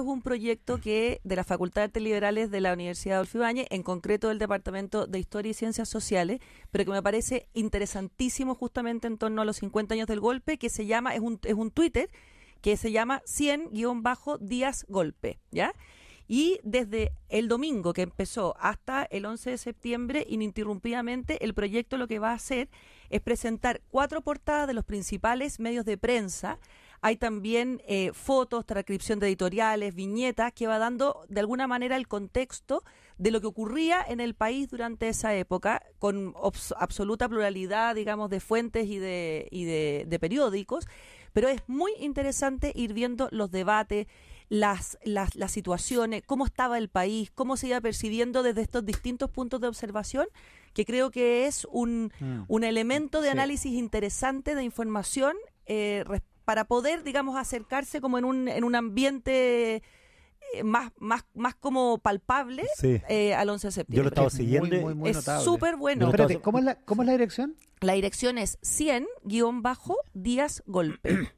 es un proyecto que de la Facultad de Artes Liberales de la Universidad de Ibañez, en concreto del Departamento de Historia y Ciencias Sociales, pero que me parece interesantísimo justamente en torno a los 50 años del golpe, que se llama, es un, es un Twitter, que se llama 100-días golpe, ¿ya? Y desde el domingo que empezó hasta el 11 de septiembre, ininterrumpidamente, el proyecto lo que va a hacer es presentar cuatro portadas de los principales medios de prensa hay también eh, fotos, transcripción de editoriales, viñetas, que va dando de alguna manera el contexto de lo que ocurría en el país durante esa época, con absoluta pluralidad, digamos, de fuentes y de, periódicos. Pero es muy interesante ir viendo los debates, las, las, situaciones, cómo estaba el país, cómo se iba percibiendo desde estos distintos puntos de observación, que creo que es un, mm. elemento de análisis interesante de información eh, respecto para poder, digamos, acercarse como en un, en un ambiente eh, más, más, más como palpable eh, al 11 de septiembre. Yo lo estaba siguiendo. es súper bueno. ¿cómo es, la, ¿cómo es la dirección? La dirección es 100-Díaz Golpe.